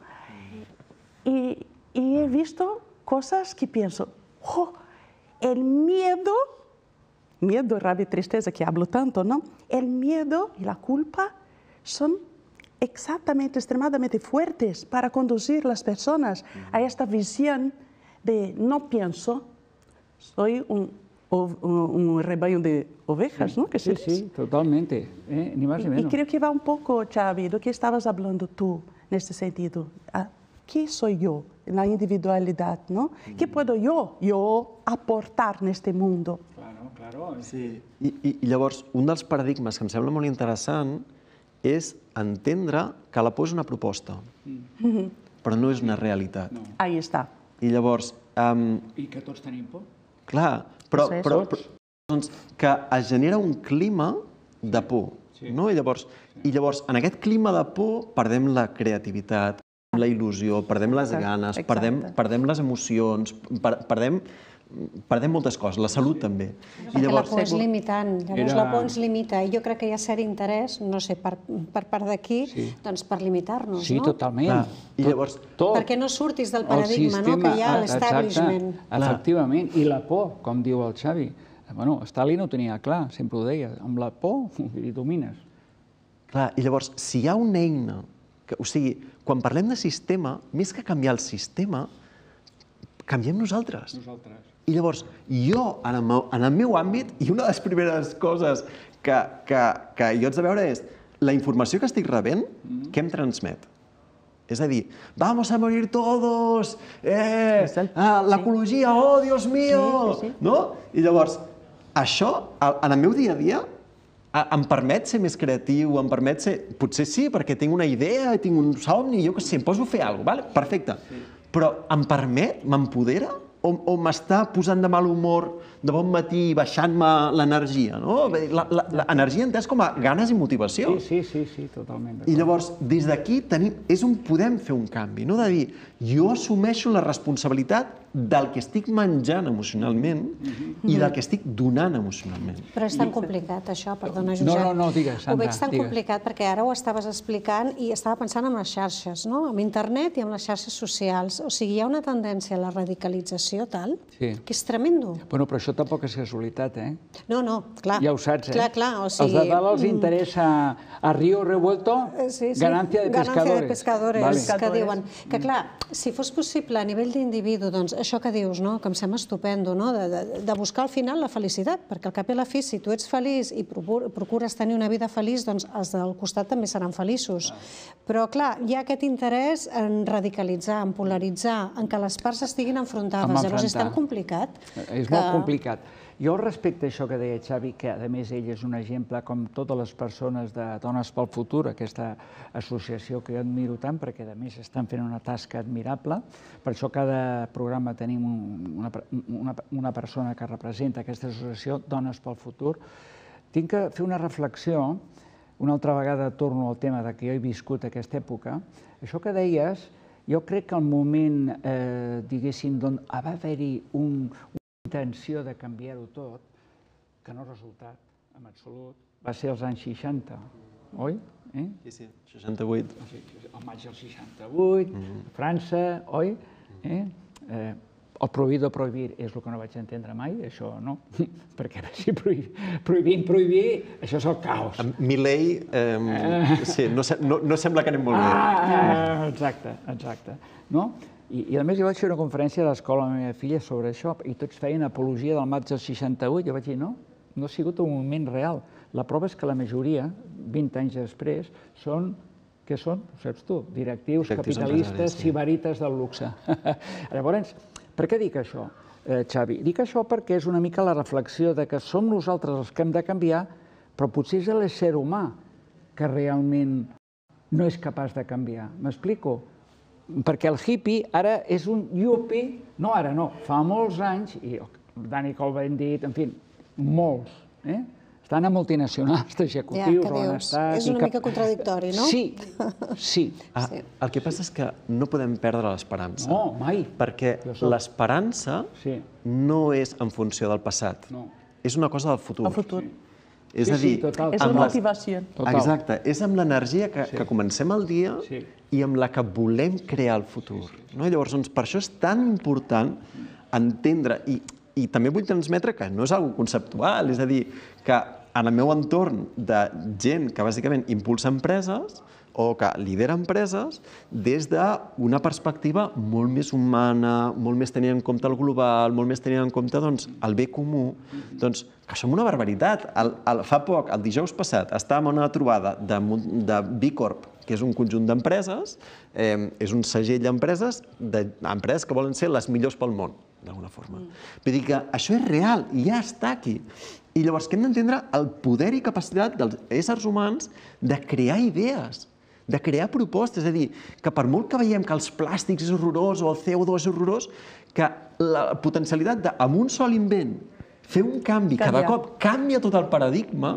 Y, he visto cosas que pienso, oh, el miedo, miedo, rabia, y tristeza, que hablo tanto, ¿no? El miedo y la culpa son exactamente, extremadamente fuertes para conducir las personas a esta visión de no pienso, soy un un um, um rebaño de ovejas, ¿no? Que sí, sí, totalmente, eh, ni más ni menos. Y creo que va un poco, Xavi, lo que estabas hablando tú en este sentido. ¿Ah? ¿Qué soy yo? La individualidad, ¿no? ¿Qué mm. puedo yo, yo aportar en este mundo? Claro, claro. Eh. Sí. I, i, I llavors, un dels paradigmes que em sembla molt interessant és entendre que la por és una proposta, mm -hmm. però no és una realitat. No. Ahí està. I llavors... Um, I que tots tenim por. Clar, però, sí, però, però, doncs, que es genera un clima de por. Sí. No? I, llavors, sí. I llavors, en aquest clima de por, perdem la creativitat, la il·lusió, perdem les Exacte. ganes, Perdem, perdem les emocions, per, perdem perdem moltes coses, la salut també. I llavors... La por és limitant, llavors Era... la por ens limita. I jo crec que hi ha cert interès, no sé, per, per part d'aquí, sí. doncs per limitar-nos, sí, no? Sí, totalment. Clar. I llavors... Tot, Perquè no surtis del paradigma sistema, no? que hi ha a ah, l'establishment. Efectivament, i la por, com diu el Xavi. Bueno, Stalin ho tenia clar, sempre ho deia, amb la por hi domines. Clar, i llavors, si hi ha una eina, que, o sigui, quan parlem de sistema, més que canviar el sistema, canviem nosaltres. Nosaltres. I llavors, jo, en el, meu, en el meu àmbit, i una de les primeres coses que, que, que jo haig de veure és la informació que estic rebent, mm -hmm. què em transmet? És a dir, vamos a morir todos, eh, ah, l'ecologia, sí. oh, Dios mío! Sí, sí. No? I llavors, això, en el meu dia a dia, em permet ser més creatiu, em permet ser... Potser sí, perquè tinc una idea, tinc un somni, jo que sé, em poso a fer alguna cosa, vale? perfecte. Sí. Però em permet, m'empodera o, o m'està posant de mal humor de bon matí i baixant-me l'energia, no? L'energia entès com a ganes i motivació. Sí, sí, sí, sí totalment. I llavors, des d'aquí tenim, és on podem fer un canvi, no? De dir, jo assumeixo la responsabilitat del que estic menjant emocionalment mm -hmm. i del que estic donant emocionalment. Però és tan complicat, això, perdona, Josep. No, no, no, digues, Sandra. Ho veig tan digues. complicat perquè ara ho estaves explicant i estava pensant en les xarxes, no? Amb internet i amb les xarxes socials. O sigui, hi ha una tendència a la radicalització tal sí. que és tremendo. Bueno, però això tampoc és casualitat, eh? No, no, clar. Ja ho saps, eh? Clar, clar, o sigui... Els de dalt els mm. interessa a Rio Revuelto eh, sí, sí. ganància de pescadores. Ganància de pescadores, vale. que diuen... Que clar, si fos possible a nivell d'individu, doncs això que dius, no? que em sembla estupendo, no? de, de, de buscar al final la felicitat, perquè al cap i a la fi, si tu ets feliç i procures tenir una vida feliç, doncs els del costat també seran feliços. Però, clar, hi ha aquest interès en radicalitzar, en polaritzar, en que les parts estiguin enfrontades. Llavors, és tan complicat. És que... molt complicat. Jo respecte a això que deia Xavi, que a més ell és un exemple com totes les persones de Dones pel Futur, aquesta associació que jo admiro tant, perquè a més estan fent una tasca admirable, per això cada programa tenim una, una, una persona que representa aquesta associació, Dones pel Futur, tinc que fer una reflexió, una altra vegada torno al tema de que jo he viscut aquesta època, això que deies, jo crec que el moment, eh, diguéssim, d'on va haver-hi un, intenció de canviar-ho tot, que no ha resultat en absolut, va ser als anys 60, oi? Eh? Sí, sí, 68. El ah, maig del 68, mm -hmm. França, oi? Eh? Eh, el prohibido prohibir és el que no vaig entendre mai, això no, perquè si prohibint, prohibint, prohibir, això és el caos. Milei, eh, eh... sí, no, no, no sembla que anem molt ah, bé. Ah, exacte, exacte. No? I, I a més jo vaig fer una conferència a l'escola amb la meva filla sobre això i tots feien apologia del maig del 68. Jo vaig dir, no, no ha sigut un moment real. La prova és que la majoria, 20 anys després, són que són, ho saps tu, directius, directius capitalistes, sí. del luxe. Llavors, per què dic això, eh, Xavi? Dic això perquè és una mica la reflexió de que som nosaltres els que hem de canviar, però potser és l'ésser humà que realment no és capaç de canviar. M'explico? perquè el hippie ara és un yuppie, no ara no, fa molts anys, i Dani Colben dit, en fi, molts, eh? estan a multinacionals d'executius ja, on estat... És una cap... mica contradictori, no? Sí, sí. Ah, El que passa és que no podem perdre l'esperança. No, mai. Perquè l'esperança sí. no és en funció del passat. No. És una cosa del futur. El futur. Sí. És sí, a dir, sí, total. és la motivació. Total. Exacte, és amb l'energia que, sí. que comencem el dia sí. i amb la que volem crear el futur. Sí, sí. No? Llavors, doncs, per això és tan important entendre, i, i també vull transmetre que no és algo conceptual, és a dir, que en el meu entorn de gent que bàsicament impulsa empreses, o que lidera empreses des d'una perspectiva molt més humana, molt més tenint en compte el global, molt més tenint en compte doncs, el bé comú. Doncs, que som una barbaritat. El, el, fa poc, el dijous passat, estàvem en una trobada de, de Corp, que és un conjunt d'empreses, eh, és un segell d'empreses, d'empreses que volen ser les millors pel món, d'alguna forma. Mm. Vull dir que això és real, i ja està aquí. I llavors que hem d'entendre el poder i capacitat dels éssers humans de crear idees de crear propostes, és a dir, que per molt que veiem que els plàstics és horrorós o el CO2 és horrorós, que la potencialitat de, amb un sol invent, fer un canvi cada cop canvia tot el paradigma,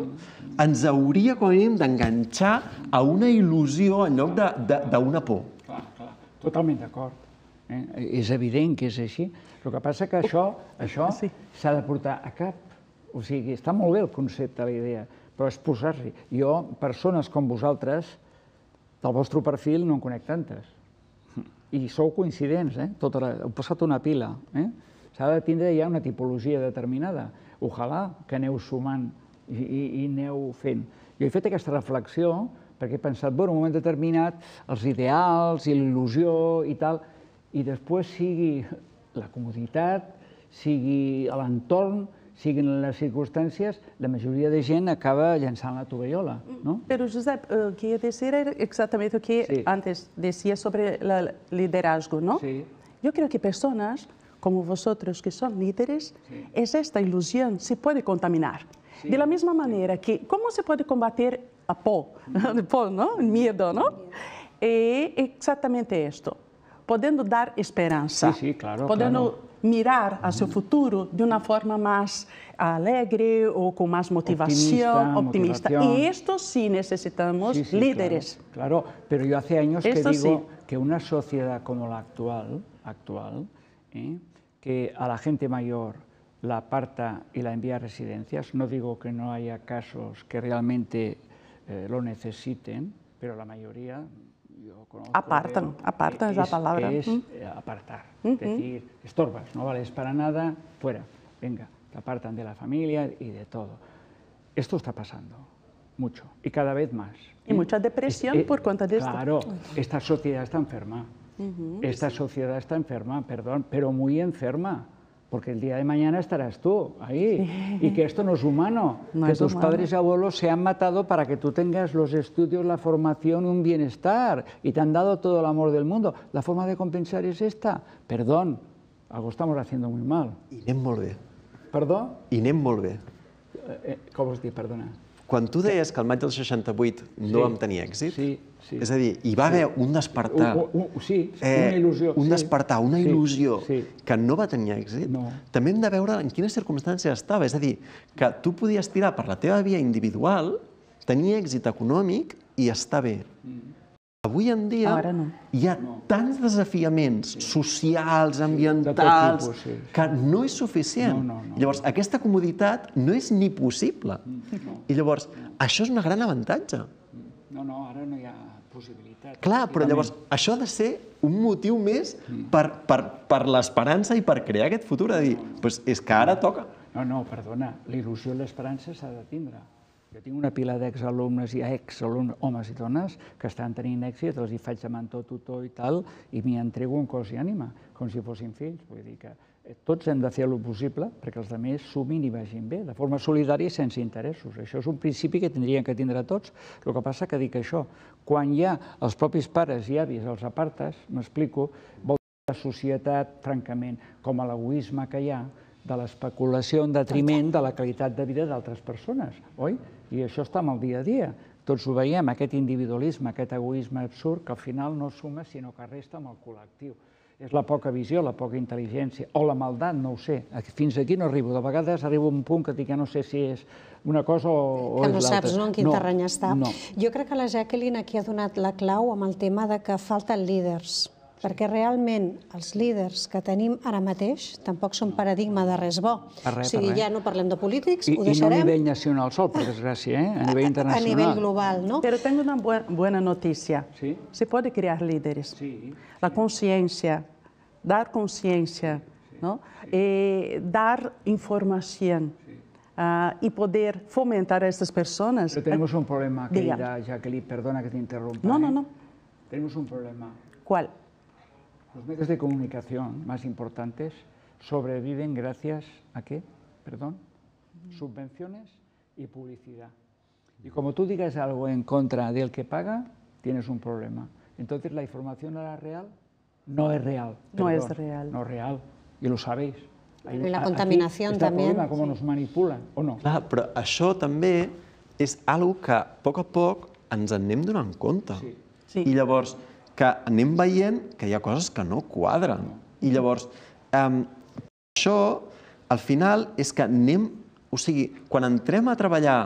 ens hauria, com a mínim, d'enganxar a una il·lusió en lloc d'una por. Clar, clar. Totalment d'acord. Eh? És evident que és així. El que passa que oh, això això ah, s'ha sí. de portar a cap. O sigui, està molt bé el concepte, la idea, però és posar-s'hi. Jo, persones com vosaltres, del vostre perfil no en conec tantes. I sou coincidents, eh? Tota la... Heu passat una pila, eh? S'ha de tindre ja una tipologia determinada. Ojalà que aneu sumant i, i, i aneu fent. Jo he fet aquesta reflexió perquè he pensat, bueno, en un moment determinat, els ideals i l'il·lusió i tal, i després sigui la comoditat, sigui l'entorn, siguen las circunstancias, la mayoría de gente acaba lanzando la tovallola. Mm, no? Pero, Josep, eh, quería decir exactamente lo que antes decía sobre el liderazgo, ¿no? Yo creo que personas como vosotros que son líderes, es esta ilusión se puede contaminar. De la misma manera que, ¿cómo se puede combatir a PO? ¿no? Miedo, ¿no? Eh, exactamente esto. Podiendo dar esperanza. Sí, sí, claro mirar a su futuro de una forma más alegre o con más motivación, optimista. Y esto sí necesitamos líderes. Claro, pero yo hace años que digo que una sociedad como la actual, actual ¿eh? que a la gente mayor la aparta y la envía a residencias, no digo que no haya casos que realmente eh, lo necesiten, pero la mayoría apartan, apartan es, la palabra. Es eh, apartar, es decir, estorbas, no vales para nada, fuera, venga, te apartan de la familia y de todo. Esto está pasando mucho y cada vez más. Y, ¿eh? mucha depresión eh, por cuenta de esto. Claro, esta sociedad está enferma. esta sociedad está enferma, perdón, pero muy enferma. porque el día de mañana estarás tú ahí sí. y que esto no es humano, no que es tus humano. padres y abuelos se han matado para que tú tengas los estudios, la formación, un bienestar y te han dado todo el amor del mundo. La forma de compensar es esta, perdón, algo estamos haciendo muy mal. Y no Perdón. bé. Perdó? I anem molt bé. Eh, com vols dir, perdona? Quan tu deies que el maig del 68 no sí, vam tenir èxit, sí, sí, és a dir, hi va sí, haver un despertar... Un, un, sí, eh, una il·lusió. Un sí, despertar, una il·lusió sí, sí. que no va tenir èxit, no. també hem de veure en quines circumstàncies estava. És a dir, que tu podies tirar per la teva via individual, tenir èxit econòmic i estar bé. Mm. Avui en dia Ara no. hi ha no. tants desafiaments sí. socials, ambientals, tipus, sí. que no és suficient. No, no, no. Llavors, aquesta comoditat no és ni possible. Mm. No. I llavors, no. això és un gran avantatge. Mm. No, no, ara no hi ha possibilitat. Clar, però llavors això ha de ser un motiu més mm. per, per, per l'esperança i per crear aquest futur, de dir, no, no. pues és que ara toca. No, no, perdona, l'il·lusió i l'esperança s'ha de tindre. Jo tinc una pila d'exalumnes i exalumnes, homes i dones, que estan tenint èxit, els hi faig de mentor, tutor i tal, i m'hi entrego un cos i ànima, com si fossin fills. Vull dir que eh, tots hem de fer el possible perquè els altres sumin i vagin bé, de forma solidària i sense interessos. Això és un principi que tindrien que tindre tots. El que passa que dic això, quan ja els propis pares i avis els apartes, m'explico, vol la societat, francament, com a l'egoisme que hi ha, de l'especulació en detriment de la qualitat de vida d'altres persones, oi? I això està en el dia a dia. Tots ho veiem, aquest individualisme, aquest egoisme absurd, que al final no suma, sinó que resta amb el col·lectiu. És la poca visió, la poca intel·ligència, o la maldat, no ho sé. Fins aquí no arribo. De vegades arribo a un punt que dic que no sé si és una cosa o, o que no és l'altra. Que no saps no, en quin no, terreny està. No. Jo crec que la Jacqueline aquí ha donat la clau amb el tema de que falten líders perquè realment els líders que tenim ara mateix tampoc són paradigma de res bo. Per res, o sigui, res. ja no parlem de polítics, I, ho deixarem... I no a nivell nacional sol, per desgràcia, eh? a nivell internacional. A, a global, ¿no? Però tinc una bona notícia. ¿Sí? Se poden crear líderes. Sí, sí. La consciència, dar consciència, ¿no? Eh, dar informació. Uh, i poder fomentar a persones. Però tenim un problema, querida Jacqueline, perdona que t'interrompa. No, no, eh? no. Eh? un problema. Qual? Los medios de comunicación más importantes sobreviven gracias a qué? Perdón. Subvenciones y publicidad. Y como tú digas algo en contra del que paga, tienes un problema. Entonces la información la real, no es real. no es real. No es real. Y lo sabéis. Ahí, la contaminación también. Problema, nos manipulan o no? Pero pero eso también es algo que a poco a poco ens en cuenta. Sí. Sí. I llavors, que anem veient que hi ha coses que no quadren. I llavors, eh, això, al final, és que anem... O sigui, quan entrem a treballar,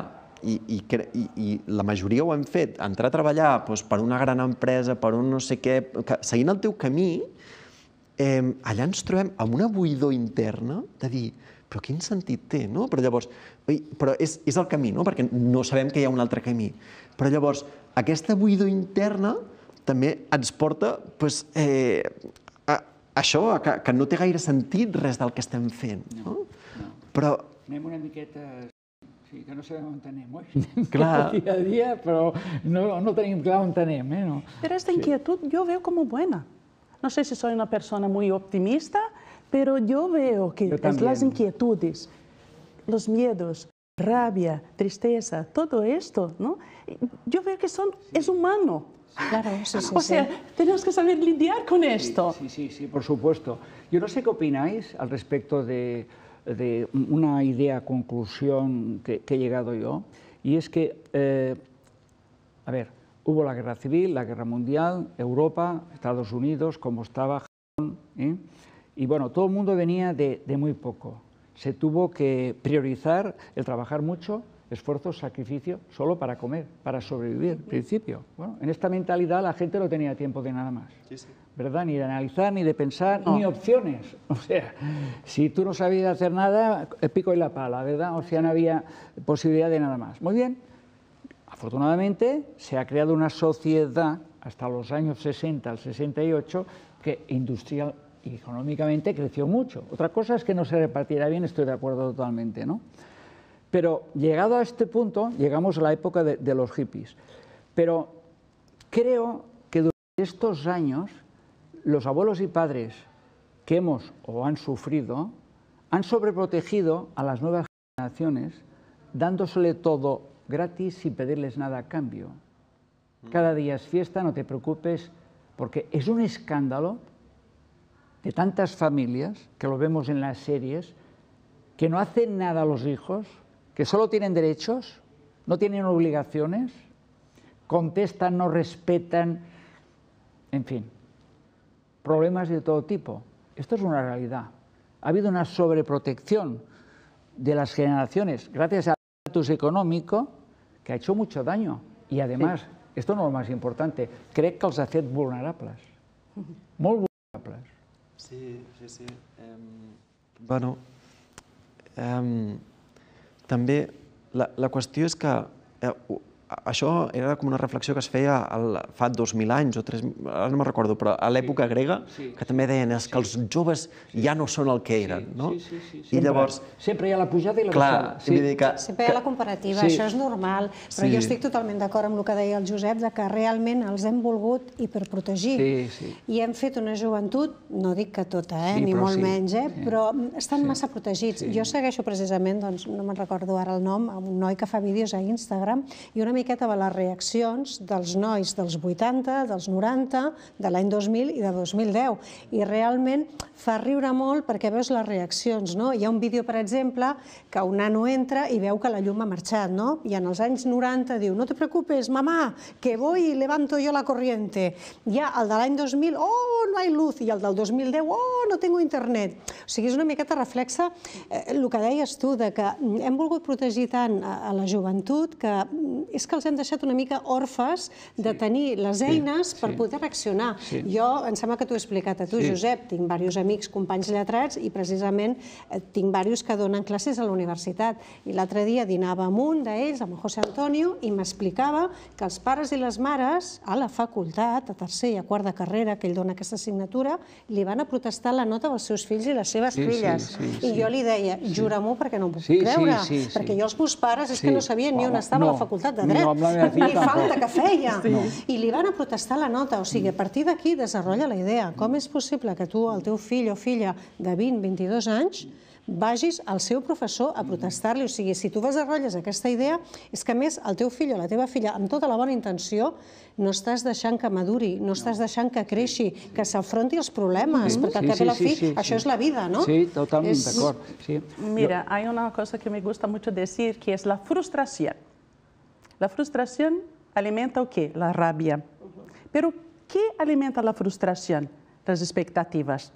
i, i, i, i la majoria ho hem fet, entrar a treballar doncs, per una gran empresa, per un no sé què, que, seguint el teu camí, eh, allà ens trobem amb una buidor interna de dir però quin sentit té, no? Però llavors, però és, és el camí, no? Perquè no sabem que hi ha un altre camí. Però llavors, aquesta buidor interna també ens porta pues, eh, a, a això, a que, que no té gaire sentit res del que estem fent. No? no? no. Però... Anem una miqueta... Sí, que no sabem on anem, oi? Clar. dia a dia, però no, no tenim clar on anem. Eh? No. Però aquesta inquietud sí. veu com a bona. No sé si soy una persona muy optimista, però jo veo que jo les inquietudes, los miedos, rabia, tristesa, todo esto, ¿no? yo veo que son, sí. es humano. Claro, sí. O sea, tenemos que saber lidiar con esto. Sí, sí, sí, por supuesto. Yo no sé qué opináis al respecto de, una idea, conclusión que, he llegado yo, y es que, eh, a ver, hubo la guerra civil, la guerra mundial, Europa, Estados Unidos, como estaba Japón, ¿eh? y bueno, todo el mundo venía de muy poco. Se tuvo que priorizar el trabajar mucho esfuerzo, sacrificio, solo para comer, para sobrevivir, principio. Bueno, en esta mentalidad la gente no tenía tiempo de nada más, ¿verdad? Ni de analizar, ni de pensar, ni opciones. O sea, si tú no sabías hacer nada, el pico y la pala, ¿verdad? O sea, no había posibilidad de nada más. Muy bien, afortunadamente se ha creado una sociedad hasta los años 60 al 68 que industrial y económicamente creció mucho. Otra cosa es que no se repartiera bien, estoy de acuerdo totalmente, ¿no? Pero llegado a este punto, llegamos a la época de, los hippies. Pero creo que durante estos años, los abuelos y padres que hemos o han sufrido, han sobreprotegido a las nuevas generaciones, dándosele todo gratis sin pedirles nada a cambio. Mm. Cada día es fiesta, no te preocupes, porque es un escándalo de tantas familias, que lo vemos en las series, que no hacen nada a los hijos que solo tienen derechos, no tienen obligaciones, contestan, no respetan, en fin, problemas de todo tipo. Esto es una realidad. Ha habido una sobreprotección de las generaciones gracias al estatus económico que ha hecho mucho daño. Y además, esto no es lo más importante, cree que los ha hecho vulnerables, muy vulnerables. Sí, sí, sí. Em, bueno, em, també la, la qüestió és que eh, això era com una reflexió que es feia el, fa 2.000 anys o 3, ara no me'n recordo, però a l'època sí. grega, sí. que també deien és que els joves sí. ja no són el que eren, sí. no? Sí, sí, sí. sí. I llavors... Sempre hi ha la pujada i la clar, baixada. Sí. Dir que, sempre hi ha la comparativa, sí. això és normal, però sí. jo estic totalment d'acord amb el que deia el Josep, de que realment els hem volgut hiperprotegir. Sí, sí. I hem fet una joventut, no dic que tota, eh, sí, ni molt sí. menys, eh, sí. però estan sí. massa protegits. Sí. Jo segueixo precisament, doncs, no me'n recordo ara el nom, un noi que fa vídeos a Instagram i una mica miqueta de les reaccions dels nois dels 80, dels 90, de l'any 2000 i de 2010. I realment fa riure molt perquè veus les reaccions. No? Hi ha un vídeo, per exemple, que un nano entra i veu que la llum ha marxat. No? I en els anys 90 diu, no te preocupes, mamà, que voy y levanto yo la corriente. Ja el de l'any 2000, oh, no hay luz. I el del 2010, oh, no tengo internet. O sigui, és una miqueta reflexa eh, el que deies tu, de que hem volgut protegir tant a, a la joventut que mm, és que els hem deixat una mica orfes de tenir les eines per poder reaccionar. Jo, em sembla que t'ho he explicat a tu, Josep, tinc diversos amics, companys lletrats, i precisament eh, tinc diversos que donen classes a la universitat. I l'altre dia dinava amb un d'ells, amb José Antonio, i m'explicava que els pares i les mares a la facultat, a tercer i a quart de carrera, que ell dona aquesta assignatura, li van a protestar la nota dels seus fills i les seves filles. I jo li deia, jura-m'ho perquè no em puc creure, perquè jo els meus pares és que no sabien ni on estava la facultat de dret internet, I falta que feia. I li van a protestar la nota. O sigui, a partir d'aquí desenvolupa la idea. Com és possible que tu, el teu fill o filla de 20, 22 anys, vagis al seu professor a protestar-li. O sigui, si tu vas a aquesta idea, és que, més, el teu fill o la teva filla, amb tota la bona intenció, no estàs deixant que maduri, no, estàs deixant que creixi, que s'afronti els problemes, mm-hmm. perquè al cap i la fi això és la vida, ¿no? Sí, totalment d'acord. Mira, hay una cosa que me gusta mucho decir, que es la frustración. La frustración alimenta o qué? La rabia. Pero ¿qué alimenta la frustración? Las expectativas.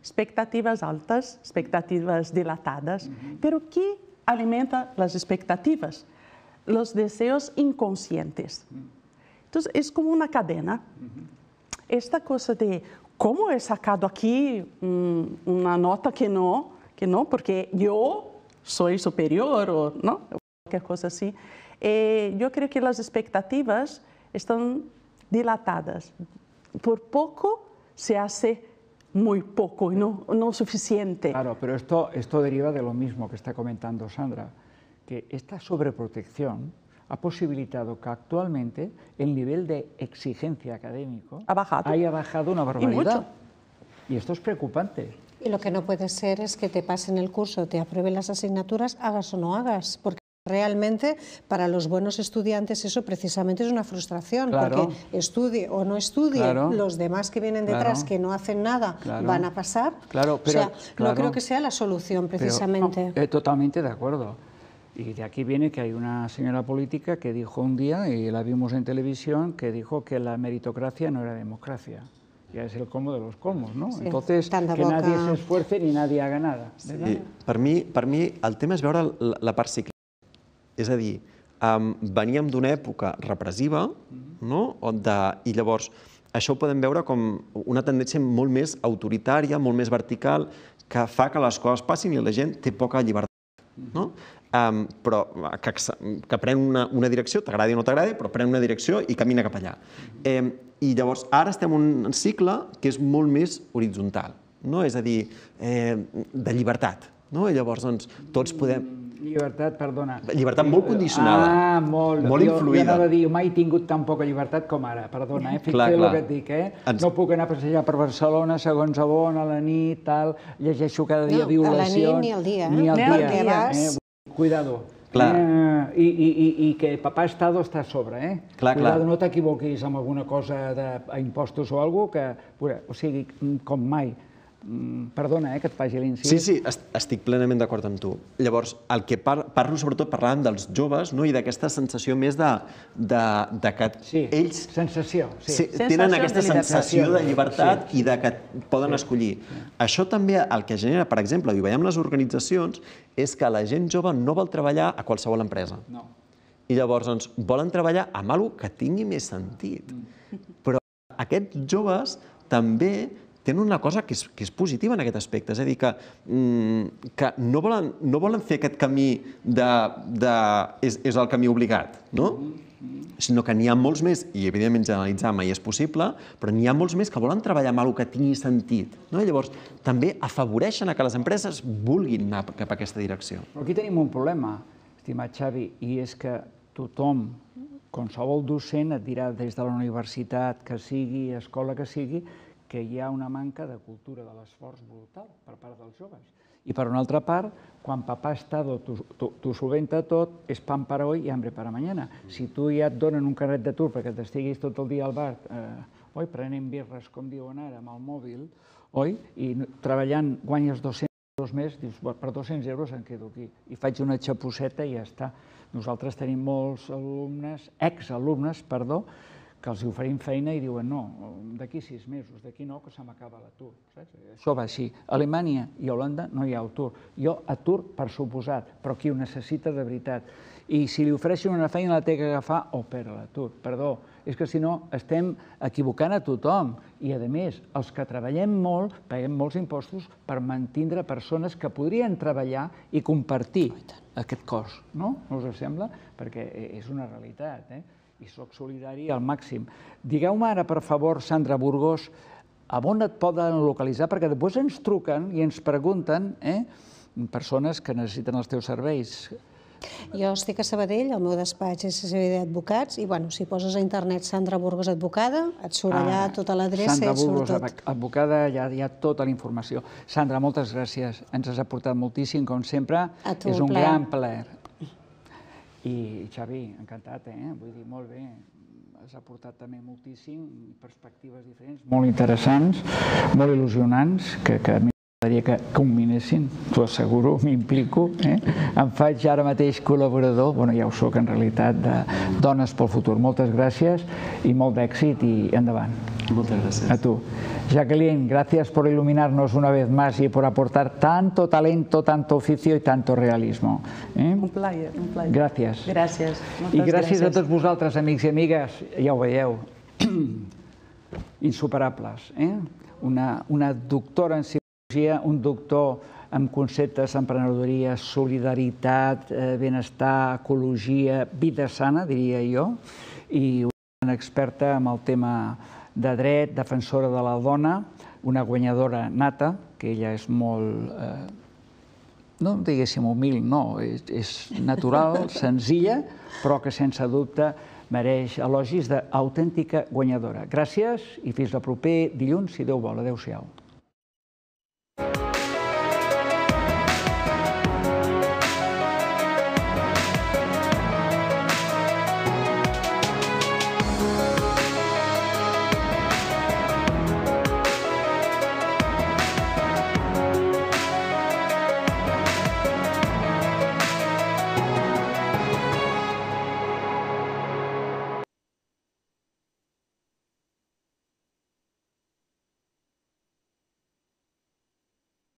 Expectativas altas, expectativas dilatadas. Pero ¿qué alimenta las expectativas? Los deseos inconscientes. Entonces es como una cadena. Esta cosa de cómo he sacado aquí mm, una nota que no, que no, porque yo soy superior o no, cualquier cosa así eh, yo creo que las expectativas están dilatadas. Por poco se hace muy poco y no, no suficiente. Claro, pero esto, esto deriva de lo mismo que está comentando Sandra, que esta sobreprotección ha posibilitado que actualmente el nivel de exigencia académico haya bajado una barbaridad. Y, y esto es preocupante. Y lo que no puede ser es que te pasen el curso, te aprueben las asignaturas, hagas o no hagas, porque Realmente para los buenos estudiantes eso precisamente es una frustración, porque estudie o no estudie, los demás que vienen detrás que no hacen nada van a pasar. Claro, o sea, no creo que sea la solución precisamente. Eh, totalmente de acuerdo. Y de aquí viene que hay una señora política que dijo un día, y la vimos en televisión, que dijo que la meritocracia no era democracia ya es el como de los comos, ¿no? Entonces, que nadie se esfuerce ni nadie haga nada. para mí para tema es ahora la, És a dir, um, veníem d'una època repressiva, mm-hmm. no? De, i llavors això ho podem veure com una tendència molt més autoritària, molt més vertical, que fa que les coses passin i la gent té poca llibertat. Mm-hmm. No? Um, però que, que pren una, una direcció, t'agradi o no t'agradi, però pren una direcció i camina cap allà. Um, I llavors ara estem en un cicle que és molt més horitzontal, no? és a dir, eh, de llibertat. No? I llavors doncs, tots podem Llibertat, perdona. Llibertat molt condicionada. Ah, molt. Molt influïda. Jo anava a dir, mai he tingut tan poca llibertat com ara, perdona, eh? Fixa't el que et dic, eh? Ens... No puc anar a passejar per Barcelona segons a on, a la nit, tal, llegeixo cada dia no, violacions... No, a la nit ni al dia. Ni al eh? dia. dia. Eh? Vas... Eh? Cuidado. Clar. Eh, i, i, i, I que papà Estado està a sobre, eh? Clar, Cuidado, clar. no t'equivoquis amb alguna cosa d'impostos o alguna cosa que... O sigui, com mai Mm, perdona, eh, que et faci l'incís. Sí, sí, estic plenament d'acord amb tu. Llavors, el que par parlo sobretot parlant dels joves no? i d'aquesta sensació més de, de, de que sí, ells... sensació. Sí. sí tenen aquesta sensació de llibertat sí. i de que poden sí. escollir. Sí. Això també el que genera, per exemple, i ho veiem les organitzacions, és que la gent jove no vol treballar a qualsevol empresa. No. I llavors doncs, volen treballar amb alguna que tingui més sentit. Mm. Però aquests joves també tenen una cosa que és, que és positiva en aquest aspecte, és a dir, que, mm, que no, volen, no volen fer aquest camí de, de és, és el camí obligat, no? Mm -hmm sinó que n'hi ha molts més, i evidentment generalitzar mai és possible, però n'hi ha molts més que volen treballar amb el que tingui sentit. No? I llavors, també afavoreixen a que les empreses vulguin anar cap a aquesta direcció. Però aquí tenim un problema, estimat Xavi, i és que tothom, qualsevol docent et dirà des de la universitat que sigui, escola que sigui, que hi ha una manca de cultura de l'esforç brutal per part dels joves. I per una altra part, quan papà està, t'ho solventa tot, és pan per avui i hambre per mañana. Mm. Si tu ja et donen un carret de tur perquè t'estiguis tot el dia al bar, eh, oi, prenent birres, com diuen ara, amb el mòbil, oi, i treballant guanyes 200 euros més, dius, per 200 euros em quedo aquí, i faig una xapuceta i ja està. Nosaltres tenim molts alumnes, exalumnes, perdó, que els oferim feina i diuen no, d'aquí sis mesos, d'aquí no, que se m'acaba l'atur. Això va així. A Alemanya i a Holanda no hi ha atur. Jo atur per suposat, però qui ho necessita de veritat. I si li ofereixen una feina la té que agafar o per l'atur. Perdó, és que si no estem equivocant a tothom. I a més, els que treballem molt, paguem molts impostos per mantindre persones que podrien treballar i compartir aquest cos. No? No us sembla? Perquè eh, és una realitat. Eh? i sóc solidari al màxim. Digueu-me ara, per favor, Sandra Burgos, a on et poden localitzar? Perquè després ens truquen i ens pregunten eh, persones que necessiten els teus serveis. Jo estic a Sabadell, el meu despatx és SBD d'Advocats, i bueno, si poses a internet Sandra Burgos Advocada, et surt allà ah, tota l'adreça i et surt tot. Sandra Burgos Advocada, ja hi, hi ha tota la informació. Sandra, moltes gràcies, ens has aportat moltíssim, com sempre. A tu, és un, un gran plaer. I Xavi, encantat, eh? vull dir, molt bé, has aportat també moltíssim, perspectives diferents, molt interessants, molt il·lusionants, que, que a mi m'agradaria que combinessin, t'ho asseguro, m'implico. Eh? Em faig ara mateix col·laborador, bueno, ja ho sóc en realitat, de Dones pel Futur. Moltes gràcies i molt d'èxit i endavant. Moltes gràcies. A tú. Jacqueline, gracias por iluminarnos una vez más y por aportar tanto talento, tanto oficio y tanto realismo. Eh? Un placer. un plaer. Gràcies. Gràcies. Moltes gràcies, a tots vosaltres, amics i amigues, ja lo veieu, insuperables. Eh? Una, una doctora en psicologia, un doctor amb conceptes d'emprenedoria, solidaritat, eh, benestar, ecologia, vida sana, diria jo, i una experta en el tema de dret, defensora de la dona, una guanyadora nata, que ella és molt, eh, no diguéssim humil, no, és, natural, senzilla, però que sense dubte mereix elogis d'autèntica guanyadora. Gràcies i fins al proper dilluns, si Déu vol. Adéu-siau.